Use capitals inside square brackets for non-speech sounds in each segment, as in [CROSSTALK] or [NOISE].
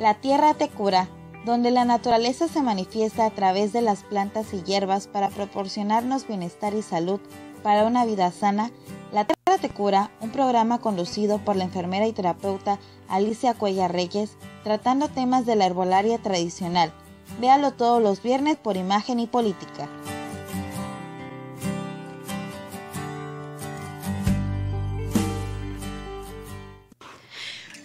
La tierra te cura, donde la naturaleza se manifiesta a través de las plantas y hierbas para proporcionarnos bienestar y salud para una vida sana. La tierra te cura, un programa conducido por la enfermera y terapeuta Alicia Cuella Reyes, tratando temas de la herbolaria tradicional. Véalo todos los viernes por imagen y política.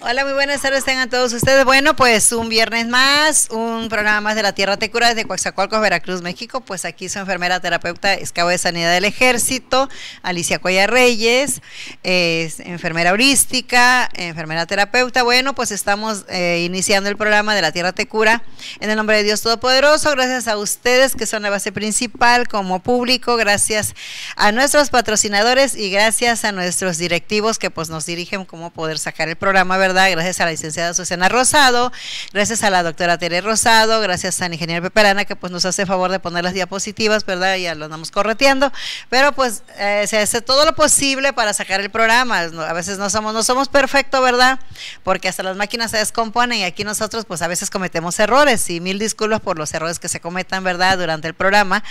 Hola, muy buenas tardes tengan todos ustedes. Bueno, pues un viernes más, un programa más de la Tierra Te Cura desde Coaxacualcos, Veracruz, México. Pues aquí su enfermera terapeuta, escabo de Sanidad del Ejército, Alicia Cuella Reyes, es enfermera heurística, enfermera terapeuta. Bueno, pues estamos eh, iniciando el programa de la Tierra Te Cura en el nombre de Dios Todopoderoso. Gracias a ustedes que son la base principal como público, gracias a nuestros patrocinadores y gracias a nuestros directivos que pues nos dirigen cómo poder sacar el programa, ¿verdad? gracias a la licenciada Susana Rosado, gracias a la doctora Tere Rosado, gracias a la ingeniera Peperana que pues nos hace favor de poner las diapositivas, ¿verdad? Ya lo andamos correteando, pero pues eh, se hace todo lo posible para sacar el programa. A veces no somos, no perfectos, ¿verdad? Porque hasta las máquinas se descomponen y aquí nosotros pues a veces cometemos errores y mil disculpas por los errores que se cometan, ¿verdad? Durante el programa.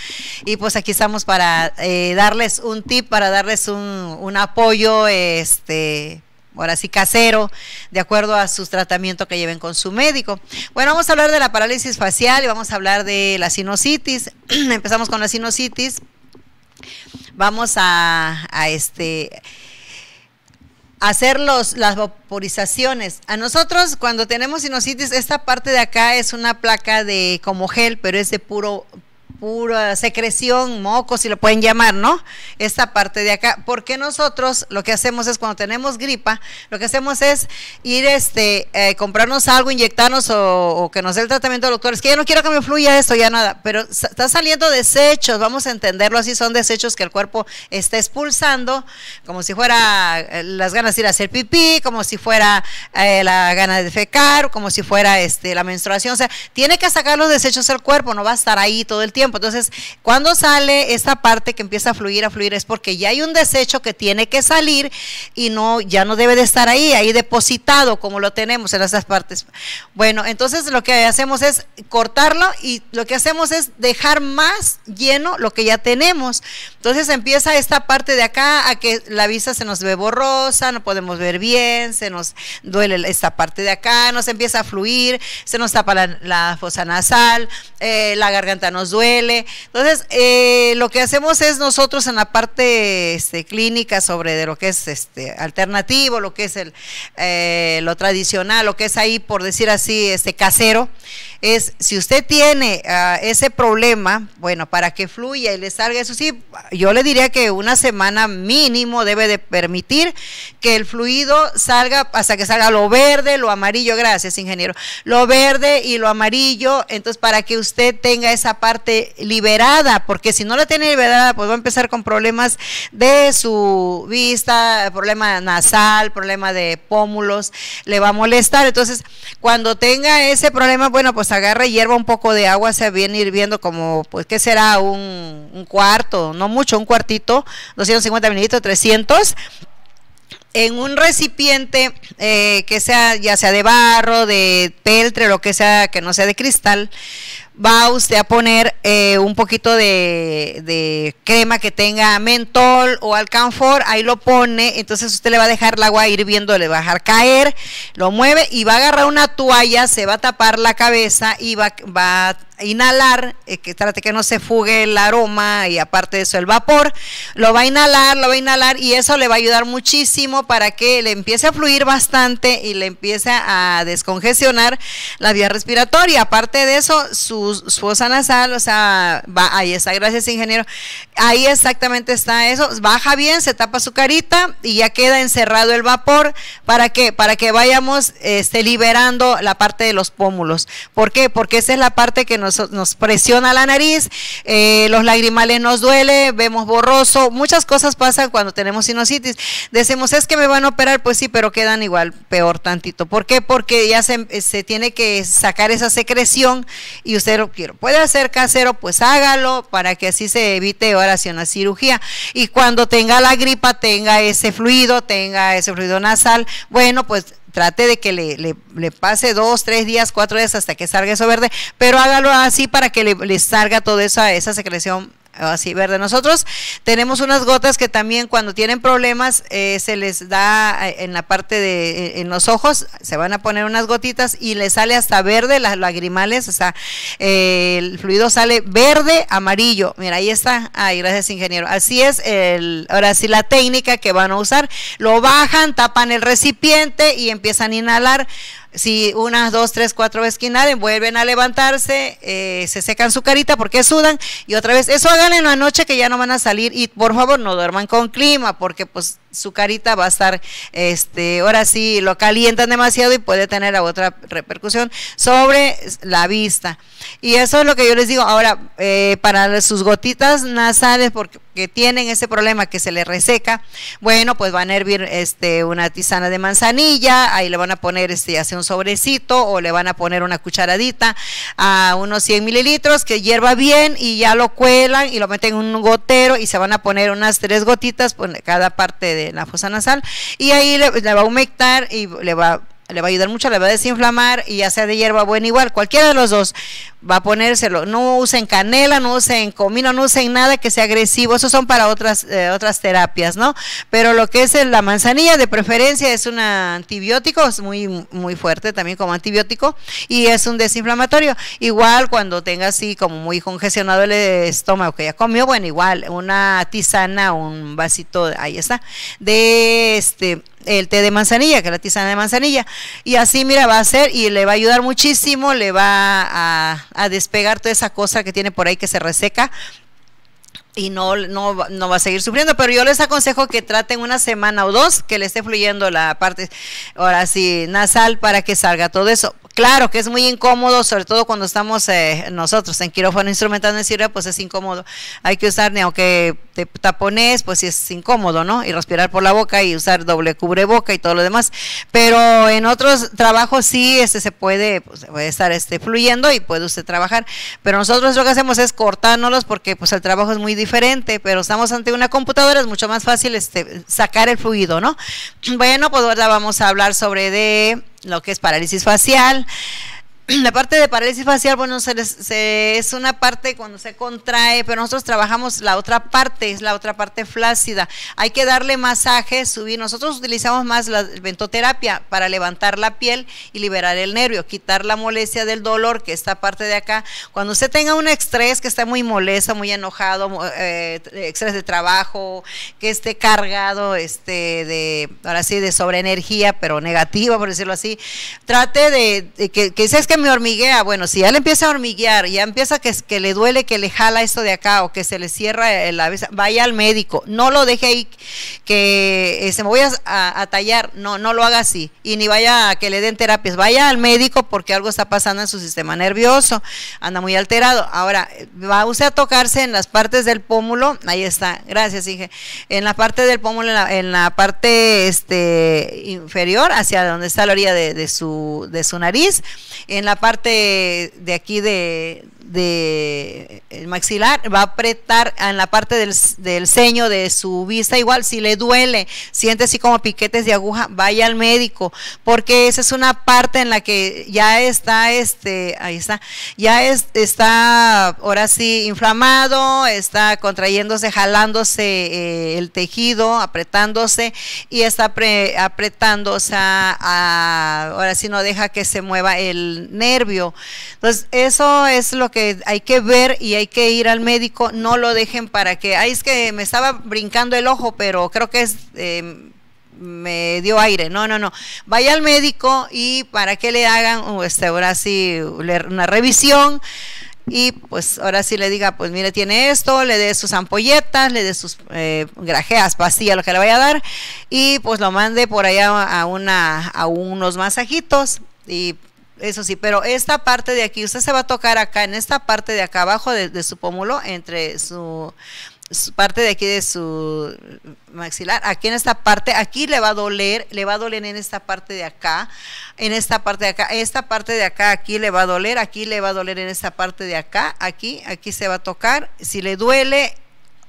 Y pues aquí estamos para eh, darles un tip, para darles un, un apoyo, este ahora sí casero, de acuerdo a sus tratamientos que lleven con su médico. Bueno, vamos a hablar de la parálisis facial y vamos a hablar de la sinusitis. [CLEARS THROAT] Empezamos con la sinusitis. Vamos a, este hacer las vaporizaciones. A nosotros cuando tenemos sinusitis, esta parte de acá es una placa de como gel, pero es de puro pura secreción, moco, si lo pueden llamar, ¿no? Esta parte de acá. Porque nosotros lo que hacemos es cuando tenemos gripa, lo que hacemos es ir, este, eh, comprarnos algo, inyectarnos o, que nos dé el tratamiento del doctor. Es que yo no quiero que me fluya esto, ya nada. Pero está saliendo desechos, vamos a entenderlo así, son desechos que el cuerpo está expulsando, como si fuera eh, las ganas de ir a hacer pipí, como si fuera eh, la gana de fecar, como si fuera este, la menstruación. O sea, tiene que sacar los desechos el cuerpo, no va a estar ahí todo el tiempo. Entonces, cuando sale esta parte que empieza a fluir, a fluir, es porque ya hay un desecho que tiene que salir y no, ya no debe de estar ahí, ahí depositado como lo tenemos en esas partes. Bueno, entonces lo que hacemos es cortarlo y lo que hacemos es dejar más lleno lo que ya tenemos. Entonces empieza esta parte de acá a que la vista se nos ve borrosa, no podemos ver bien, se nos duele esta parte de acá, nos empieza a fluir, se nos tapa la, la fosa nasal, eh, la garganta nos duele entonces, eh, lo que hacemos es nosotros en la parte este, clínica sobre de lo que es este alternativo, lo que es el, eh, lo tradicional, lo que es ahí, por decir así, este casero es si usted tiene ah, ese problema, bueno, para que fluya y le salga eso sí, yo le diría que una semana mínimo debe de permitir que el fluido salga hasta que salga lo verde, lo amarillo, gracias ingeniero, lo verde y lo amarillo, entonces para que usted tenga esa parte liberada, porque si no la tiene liberada, pues va a empezar con problemas de su vista, problema nasal, problema de pómulos, le va a molestar. Entonces, cuando tenga ese problema, bueno, pues y hierba, un poco de agua, se viene hirviendo como, pues, ¿qué será? Un, un cuarto, no mucho, un cuartito, 250 mililitros, 300 en un recipiente eh, que sea ya sea de barro, de peltre, lo que sea, que no sea de cristal, va usted a poner eh, un poquito de, de, crema que tenga mentol o alcanfor, ahí lo pone, entonces usted le va a dejar el agua hirviendo, le va a dejar caer, lo mueve y va a agarrar una toalla, se va a tapar la cabeza y va, va inhalar, eh, que trate que no se fugue el aroma y aparte de eso el vapor, lo va a inhalar, lo va a inhalar y eso le va a ayudar muchísimo para que le empiece a fluir bastante y le empiece a descongestionar la vía respiratoria. Aparte de eso, su, fosa nasal, o sea, ahí está, gracias ingeniero, ahí exactamente está eso, baja bien, se tapa su carita y ya queda encerrado el vapor, ¿para que Para que vayamos este, liberando la parte de los pómulos. ¿Por qué? Porque esa es la parte que nos, presiona la nariz, eh, los lagrimales nos duele, vemos borroso, muchas cosas pasan cuando tenemos sinusitis. Decimos, es que me van a operar, pues sí, pero quedan igual, peor tantito. ¿Por qué? Porque ya se, eh, tiene que sacar esa secreción y usted lo quiere, puede hacer casero, pues hágalo para que así se evite ahora sí una cirugía. Y cuando tenga la gripa, tenga ese fluido, tenga ese fluido nasal, bueno, pues trate de que le, le, pase dos, tres días, cuatro días hasta que salga eso verde, pero hágalo así para que le, le salga toda esa, esa secreción así verde. Nosotros tenemos unas gotas que también cuando tienen problemas eh, se les da eh, en la parte de eh, en los ojos, se van a poner unas gotitas y les sale hasta verde las lagrimales, o sea, el fluido sale verde, amarillo. Mira, ahí está. Ay, gracias ingeniero. Así es el ahora sí la técnica que van a usar. Lo bajan, tapan el recipiente y empiezan a inhalar. Si unas dos, tres, cuatro veces vuelven a levantarse, eh, se secan su carita porque sudan y otra vez, eso hagan en la noche que ya no van a salir y por favor no duerman con clima porque pues su carita va a estar, este, ahora sí, lo calientan demasiado y puede tener otra repercusión sobre la vista. Y eso es lo que yo les digo. Ahora, eh, para sus gotitas nasales, porque que tienen ese problema que se les reseca, bueno, pues van a hervir este, una tisana de manzanilla, ahí le van a poner este, ya un sobrecito o le van a poner una cucharadita a unos 100 mililitros que hierva bien y ya lo cuelan y lo meten en un gotero y se van a poner unas tres gotitas por pues, cada parte de la fosa nasal y ahí le, le va a humectar y le va le va a ayudar mucho, le va a desinflamar y ya sea de hierba bueno igual, cualquiera de los dos va a ponérselo. No usen canela, no usen comino, no usen nada que sea agresivo, eso son para otras, eh, otras terapias, ¿no? Pero lo que es la manzanilla de preferencia es un antibiótico, es muy, muy fuerte también como antibiótico y es un desinflamatorio. Igual cuando tenga así como muy congestionado el estómago que ya comió, bueno, igual una tisana, un vasito, ahí está, de este el té de manzanilla, que es la tisana de manzanilla. Y así, mira, va a ser y le va a ayudar muchísimo, le va a, despegar toda esa cosa que tiene por ahí que se reseca y no, no, no, va a seguir sufriendo. Pero yo les aconsejo que traten una semana o dos que le esté fluyendo la parte, ahora sí, nasal para que salga todo eso. Claro que es muy incómodo, sobre todo cuando estamos eh, nosotros en quirófano instrumentando en cirugía, pues es incómodo. Hay que usar, aunque te tapones, pues sí es incómodo, ¿no? Y respirar por la boca y usar doble cubreboca y todo lo demás. Pero en otros trabajos sí este, se puede, pues, puede estar este, fluyendo y puede usted trabajar. Pero nosotros lo que hacemos es cortárnoslos porque pues el trabajo es muy diferente, pero estamos ante una computadora, es mucho más fácil este, sacar el fluido, ¿no? Bueno, pues ahora vamos a hablar sobre de lo que es parálisis facial, [CLEARS THROAT] la parte de parálisis facial, bueno, es una parte cuando se contrae, pero nosotros trabajamos la otra parte, es la otra parte flácida. Hay que darle masaje, subir. Nosotros utilizamos más la ventoterapia para levantar la piel y liberar el nervio, quitar la molestia del dolor, que esta parte de acá. Cuando usted tenga un estrés que está muy molesta, muy enojado, eh, estrés de trabajo, que esté cargado, este, de, ahora sí, de sobreenergía, pero negativa, por decirlo así, trate de, que, que que me hormiguea. Bueno, si ya le empieza a hormiguear, ya empieza que, que le duele, que le jala esto de acá o que se le cierra la vez, vaya al médico. No lo deje ahí que se este, me voy a, tallar. No, no lo haga así. Y ni vaya a que le den terapias. Vaya al médico porque algo está pasando en su sistema nervioso. Anda muy alterado. Ahora, va usted a tocarse en las partes del pómulo. Ahí está. Gracias, dije. En la parte del pómulo, en la, parte este, inferior, hacia donde está la orilla de, su, de su nariz. En en la parte de aquí de, de maxilar, va a apretar en la parte del, del, ceño de su vista, igual si le duele, siente así como piquetes de aguja, vaya al médico, porque esa es una parte en la que ya está este, ahí está, ya está ahora sí inflamado, está contrayéndose, jalándose eh, el tejido, apretándose y está apretándose a, ahora sí no deja que se mueva el nervio. Entonces, eso es lo que que hay que ver y hay que ir al médico, no lo dejen para que, ay, es que me estaba brincando el ojo, pero creo que es... Em, me dio aire. No, no, no. Vaya al médico y para que le hagan, uh, este, ahora sí, una revisión. Y pues ahora sí le diga, pues mire, tiene esto, le dé sus ampolletas, le dé sus eh, grajeas, pastillas, lo que le vaya a dar, y pues lo mande por allá a, una, a unos masajitos y eso sí, pero esta parte de aquí, usted se va a tocar acá, en esta parte de acá abajo de, su pómulo, entre su, su, parte de aquí de su maxilar, aquí en esta parte, aquí le va a doler, le va a doler en esta parte de acá, en esta parte de acá, esta parte de acá, aquí le va a doler, aquí le va a doler en esta parte de acá, aquí, aquí se va a tocar, si le duele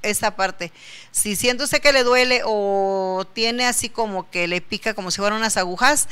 esa parte. Si usted que le duele o tiene así como que le pica como si fueran unas agujas,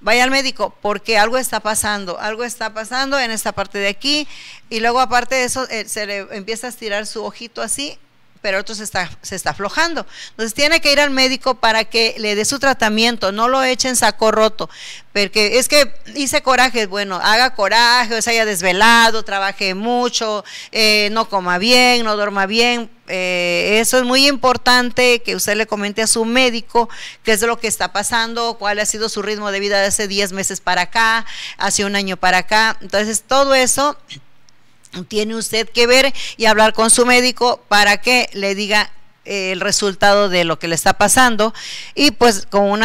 vaya al médico porque algo está pasando, algo está pasando en esta parte de aquí y luego aparte de eso eh, se le empieza a estirar su ojito así pero otro se está, se está aflojando. Entonces tiene que ir al médico para que le dé su tratamiento, no lo echen saco roto, porque es que hice coraje, bueno, haga coraje, o se haya desvelado, trabaje mucho, eh, no coma bien, no duerma bien. Eh, eso es muy importante que usted le comente a su médico qué es lo que está pasando, cuál ha sido su ritmo de vida de hace 10 meses para acá, hace un año para acá. Entonces, todo eso tiene usted que ver y hablar con su médico para que le diga eh, el resultado de lo que le está pasando y pues con un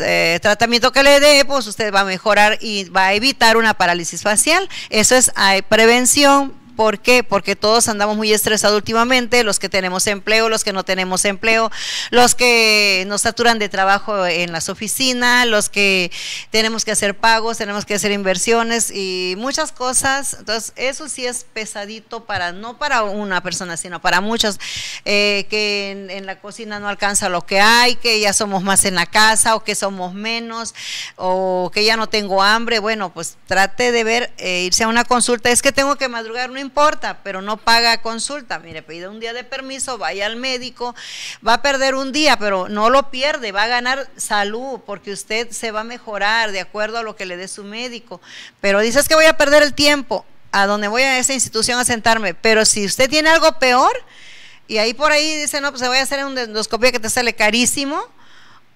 eh, tratamiento que le dé, pues usted va a mejorar y va a evitar una parálisis facial. Eso es hay eh, prevención, ¿Por qué? Porque todos andamos muy estresados últimamente, los que tenemos empleo, los que no tenemos empleo, los que nos saturan de trabajo en las oficinas, los que tenemos que hacer pagos, tenemos que hacer inversiones y muchas cosas. Entonces, eso sí es pesadito para, no para una persona, sino para muchos, eh, que en, la cocina no alcanza lo que hay, que ya somos más en la casa o que somos menos o que ya no tengo hambre. Bueno, pues trate de ver, eh, irse a una consulta. Es que tengo que madrugar, no importa importa, pero no paga consulta. Mire, pide un día de permiso, vaya al médico, va a perder un día, pero no lo pierde, va a ganar salud porque usted se va a mejorar de acuerdo a lo que le dé su médico. Pero dices que voy a perder el tiempo a donde voy a esa institución a sentarme, pero si usted tiene algo peor, y ahí por ahí dice, no, pues se voy a hacer un endoscopia que te sale carísimo,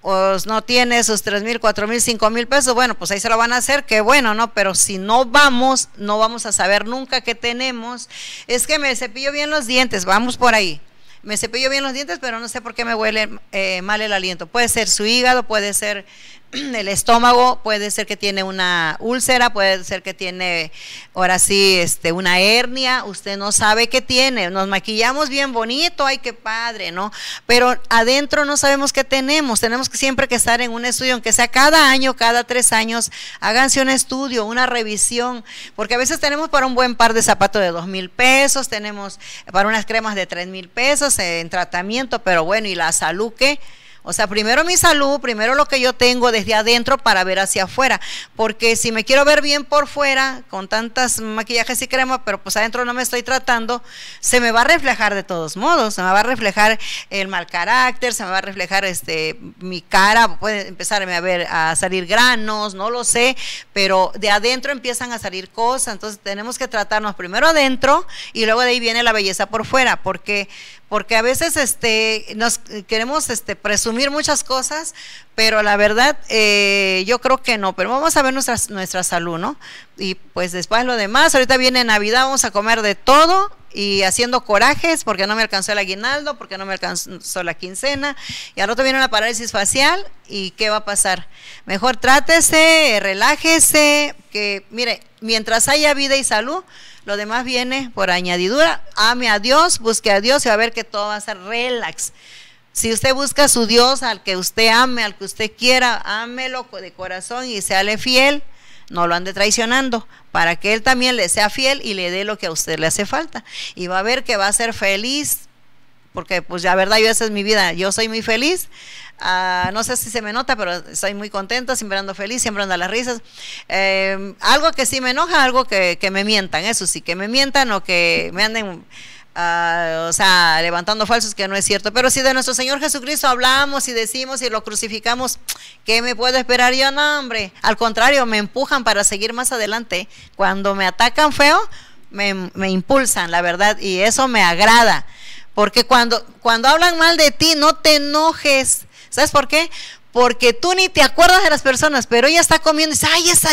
pues, no tiene esos tres mil, cuatro mil, cinco mil pesos, bueno, pues ahí se lo van a hacer, qué bueno, ¿no? Pero si no vamos, no vamos a saber nunca qué tenemos. Es que me cepillo bien los dientes, vamos por ahí. Me cepillo bien los dientes, pero no sé por qué me huele eh, mal el aliento. Puede ser su hígado, puede ser [CLEARS THROAT] el estómago, puede ser que tiene una úlcera, puede ser que tiene, ahora sí, este, una hernia, usted no sabe qué tiene, nos maquillamos bien bonito, ay, qué padre, ¿no? Pero adentro no sabemos qué tenemos, tenemos que siempre que estar en un estudio, aunque sea cada año, cada tres años, háganse un estudio, una revisión, porque a veces tenemos para un buen par de zapatos de dos mil pesos, tenemos para unas cremas de tres mil pesos en tratamiento, pero bueno, ¿y la salud qué? O sea, primero mi salud, primero lo que yo tengo desde adentro para ver hacia afuera. Porque si me quiero ver bien por fuera, con tantas maquillajes y crema, pero pues adentro no me estoy tratando, se me va a reflejar de todos modos. Se me va a reflejar el mal carácter, se me va a reflejar este mi cara, puede empezarme a ver, a salir granos, no lo sé, pero de adentro empiezan a salir cosas. Entonces tenemos que tratarnos primero adentro y luego de ahí viene la belleza por fuera. Porque porque a veces este, nos queremos este, presumir muchas cosas, pero la verdad eh, yo creo que no, pero vamos a ver nuestra, nuestra salud, ¿no? Y pues después lo demás, ahorita viene Navidad, vamos a comer de todo y haciendo corajes porque no me alcanzó el aguinaldo, porque no me alcanzó la quincena, y al otro viene una parálisis facial y ¿qué va a pasar? Mejor trátese, relájese, que mire, mientras haya vida y salud, lo demás viene por añadidura. Ame a Dios, busque a Dios y va a ver que todo va a ser relax. Si usted busca a su Dios, al que usted ame, al que usted quiera, ámelo de corazón y seale fiel. No lo ande traicionando, para que Él también le sea fiel y le dé lo que a usted le hace falta. Y va a ver que va a ser feliz porque pues la verdad yo esa es mi vida, yo soy muy feliz, ah, no sé si se me nota, pero soy muy contenta, siempre ando feliz, siempre ando las risas. Eh, algo que sí me enoja, algo que, me mientan, eso sí, que me mientan o que me anden, ah, o sea, levantando falsos que no es cierto, pero si de nuestro Señor Jesucristo hablamos y decimos y lo crucificamos, ¿qué me puedo esperar yo? No, hombre, al contrario, me empujan para seguir más adelante. Cuando me atacan feo, me impulsan, la verdad, y eso me agrada. Porque cuando, cuando hablan mal de ti, no te enojes. ¿Sabes por qué? Porque tú ni te acuerdas de las personas, pero ella está comiendo y dice, ay, esa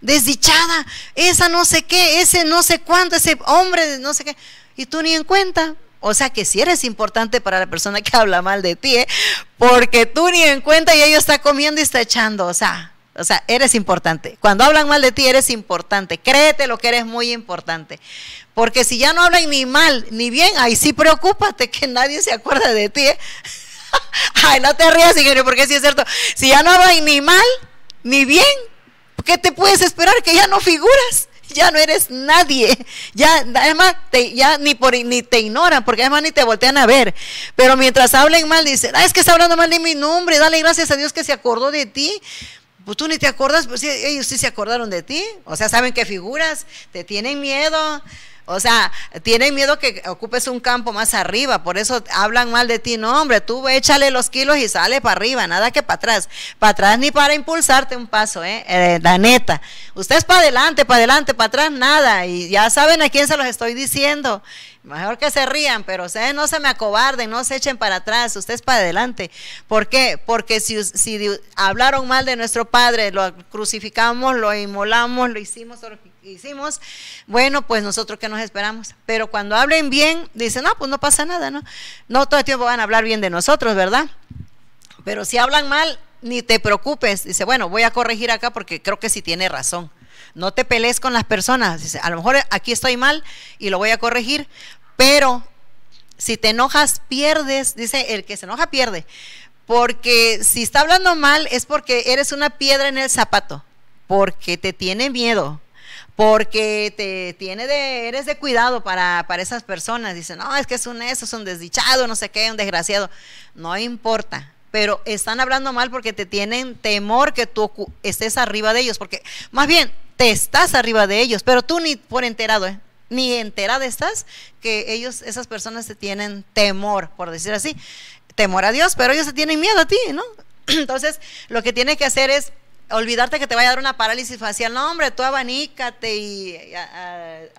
desdichada, esa no sé qué, ese no sé cuánto, ese hombre no sé qué. Y tú ni en cuenta. O sea que si eres importante para la persona que [LAUGHS] habla mal de ti, ¿eh? porque tú ni en cuenta y ella está comiendo y está echando. O sea, o sea, eres importante. Cuando hablan mal de ti, eres importante. Créete lo que eres muy importante. Porque si ya no hablan ni mal ni bien, ahí sí preocúpate que nadie se acuerda de ti. ¿eh? [LAUGHS] Ay, no te rías, ingeniero, porque sí es cierto. Si ya no hablan ni mal ni bien, ¿qué te puedes esperar? Que ya no figuras ya no eres nadie. Ya, además, ya ni, por, ni te ignoran, porque además ni te voltean a ver. Pero mientras hablen mal, dicen, ah, es que está hablando mal de mi nombre, dale gracias a Dios que se acordó de ti. Pues tú ni te acordas, pues ellos sí se acordaron de ti. O sea, saben que figuras, te tienen miedo. O sea, tienen miedo que ocupes un campo más arriba, por eso hablan mal de ti. No, hombre, tú échale los kilos y sale para arriba, nada que para atrás. Para atrás ni para impulsarte un paso, ¿eh? eh la neta. es para adelante, para adelante, para atrás, nada. Y ya saben a quién se los estoy diciendo. Mejor que se rían, pero ustedes no se me acobarden, no se echen para atrás, ustedes para adelante. ¿Por qué? Porque si, si hablaron mal de nuestro Padre, lo crucificamos, lo inmolamos, lo hicimos, hicimos, bueno, pues nosotros que nos esperamos. Pero cuando hablen bien, dicen, no, pues no pasa nada, ¿no? No todo el tiempo van a hablar bien de nosotros, ¿verdad? Pero si hablan mal, ni te preocupes. Dice, bueno, voy a corregir acá porque creo que sí tiene razón. No te pelees con las personas. Dice, a lo mejor aquí estoy mal y lo voy a corregir, pero si te enojas, pierdes, dice, el que se enoja pierde. Porque si está hablando mal es porque eres una piedra en el zapato, porque te tiene miedo, porque te tiene de, eres de cuidado para, para esas personas. dice no, es que es un eso, es un desdichado, no sé qué, un desgraciado. No importa, pero están hablando mal porque te tienen temor que tú estés arriba de ellos, porque más bien te estás arriba de ellos, pero tú ni por enterado, ¿eh? ni entera estás que ellos, esas personas se tienen temor, por decir así, temor a Dios, pero ellos se tienen miedo a ti, ¿no? [CLEARS THROAT] Entonces, lo que tienes que hacer es olvidarte que te vaya a dar una parálisis facial. No, hombre, tú abanícate y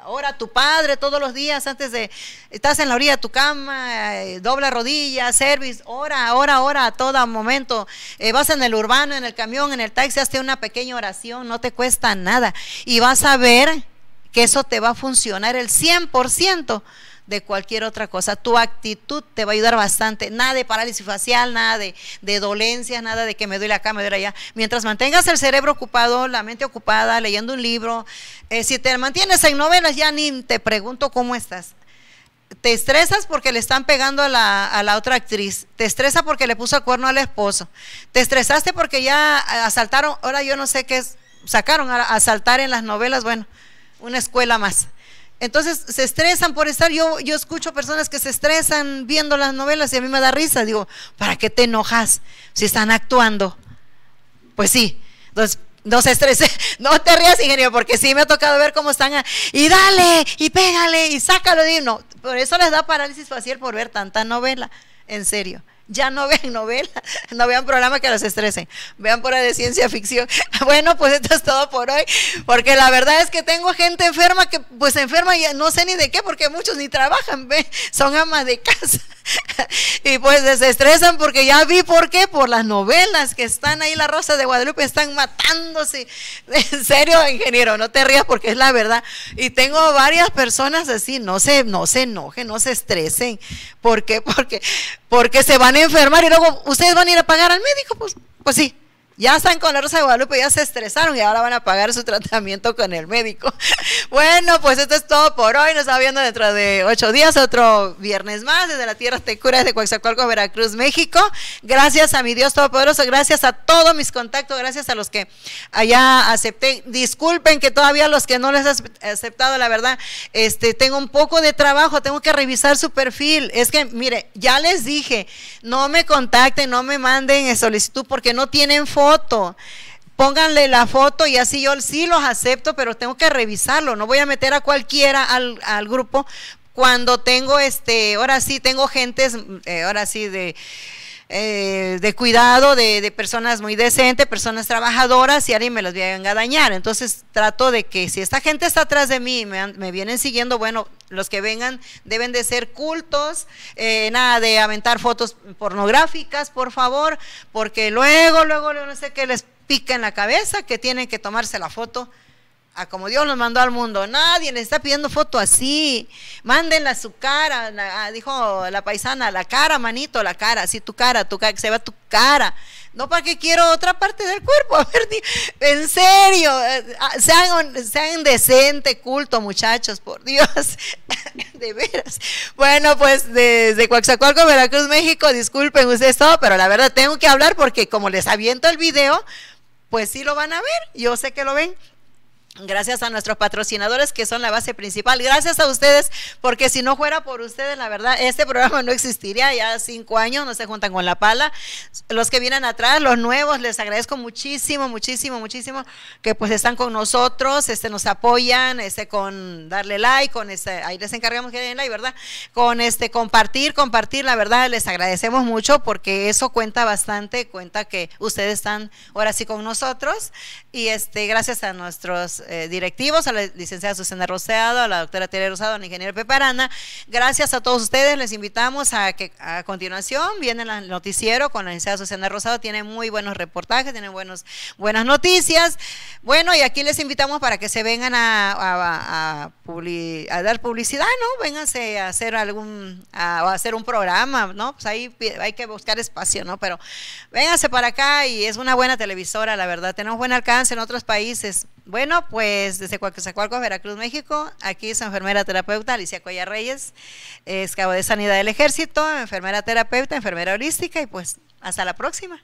ora a tu padre todos los días antes de. Estás en la orilla de tu cama, eh, dobla rodilla, service, ora, ora, ora a todo momento. Eh, vas en el urbano, en el camión, en el taxi, hazte una pequeña oración, no te cuesta nada. Y vas a ver que eso te va a funcionar el 100% de cualquier otra cosa. Tu actitud te va a ayudar bastante. Nada de parálisis facial, nada de, de dolencias, nada de que me duele acá, me duele allá. Mientras mantengas el cerebro ocupado, la mente ocupada, leyendo un libro, eh, si te mantienes en novelas, ya ni te pregunto cómo estás. Te estresas porque le están pegando a la, otra actriz. Te estresa porque le puso el cuerno al esposo. Te estresaste porque ya asaltaron, ahora yo no sé qué sacaron a asaltar en las novelas. Bueno, una escuela más. Entonces se estresan por estar, yo, yo escucho personas que se estresan viendo las novelas y a mí me da risa, digo, ¿para qué te enojas si están actuando? Pues sí, entonces no se estrese, [LAUGHS] no te rías, ingeniero, porque sí me ha tocado ver cómo están. y dale, y pégale, y sácalo. Y no, por eso les da parálisis facial por ver tanta novela, en serio. Ya no vean novelas, no vean programas que los estresen, vean por de ciencia ficción. [LAUGHS] Bueno, pues esto es todo por hoy, porque la verdad es que tengo gente enferma que pues enferma y no sé ni de qué, porque muchos ni trabajan, son amas de casa. [LAUGHS] Y pues se estresan porque ya vi por qué, por las novelas que están ahí, la Rosa de Guadalupe, están matándose. [LAUGHS] En serio, ingeniero, no te rías porque es la verdad. Y tengo varias personas así, no se, no se enojen, no se estresen. ¿Por qué? Porque, porque se van enfermar y luego ustedes van a ir a pagar al médico, pues, pues sí. Ya están con la Rosa de Guadalupe, ya se estresaron y ahora van a pagar su tratamiento con el médico. [LAUGHS] Bueno, pues esto es todo por hoy. Nos está viendo dentro de ocho días, otro viernes más, desde la Tierra Tecura, de Coaxacualco, Veracruz, México. Gracias a mi Dios Todopoderoso, gracias a todos mis contactos, gracias a los que allá acepté. Disculpen que todavía los que no les he aceptado, la verdad, este, tengo un poco de trabajo, tengo que revisar su perfil. Es que, mire, ya les dije, no me contacten, no me manden solicitud porque no tienen forma foto. Pónganle la foto y así yo sí los acepto, pero tengo que revisarlo. No voy a meter a cualquiera al, grupo cuando tengo este, ahora sí tengo gentes, eh, ahora sí de eh, de cuidado de, personas muy decentes, personas trabajadoras y alguien me los viene a dañar. Entonces trato de que si esta gente está atrás de mí y me, me, vienen siguiendo, bueno, los que vengan deben de ser cultos, eh, nada de aventar fotos pornográficas, por favor, porque luego, luego, no sé qué les pica en la cabeza que tienen que tomarse la foto como Dios nos mandó al mundo. Nadie le está pidiendo foto así. Mándenla su cara, ah, dijo la paisana, la cara, manito, la cara, así tu cara, tu cara, se vea tu cara. No para que quiero otra parte del cuerpo. [LAUGHS] A ver, en serio, eh, ah, sean, sean decente, culto, muchachos, por Dios. [LAUGHS] de veras. Bueno, pues desde Coaxacualco, Veracruz, México, disculpen ustedes todo, pero la verdad tengo que hablar porque como les aviento el video, pues sí lo van a ver. Yo sé que lo ven. Gracias a nuestros patrocinadores que son la base principal. Gracias a ustedes, porque si no fuera por ustedes, la verdad, este programa no existiría. Ya cinco años no se juntan con la pala. Los que vienen atrás, los nuevos, les agradezco muchísimo, muchísimo, muchísimo que pues están con nosotros, este, nos apoyan, este, con darle like, con este, ahí les encargamos que den like, ¿verdad? Con este, compartir, compartir, la verdad, les agradecemos mucho porque eso cuenta bastante, cuenta que ustedes están ahora sí con nosotros. Y este, gracias a nuestros eh, directivos, a la licenciada Susana Rosado, a la doctora Tere Rosado, al ingeniero Peparana. Gracias a todos ustedes. Les invitamos a que a continuación viene el noticiero con la licenciada Susana Rosado. Tiene muy buenos reportajes, tiene buenos, buenas noticias. Bueno, y aquí les invitamos para que se vengan a, a dar publicidad, ¿no? Vénganse a hacer algún, a, hacer un programa, ¿no? Pues ahí hay que buscar espacio, ¿no? Pero vénganse para acá y es una buena televisora, la verdad. Tenemos buen alcance en otros países. Bueno, pues desde Coacozacualcos, Veracruz, México, aquí es enfermera terapeuta Alicia Coya Reyes, es cabo de Sanidad del Ejército, enfermera terapeuta, enfermera holística y pues hasta la próxima.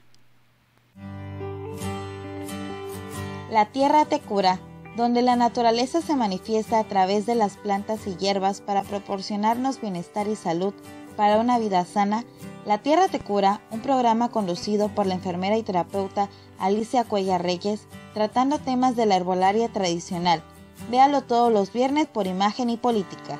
La tierra te cura, donde la naturaleza se manifiesta a través de las plantas y hierbas para proporcionarnos bienestar y salud para una vida sana. La tierra te cura, un programa conducido por la enfermera y terapeuta Alicia Cuella Reyes, tratando temas de la herbolaria tradicional. Véalo todos los viernes por Imagen y Política.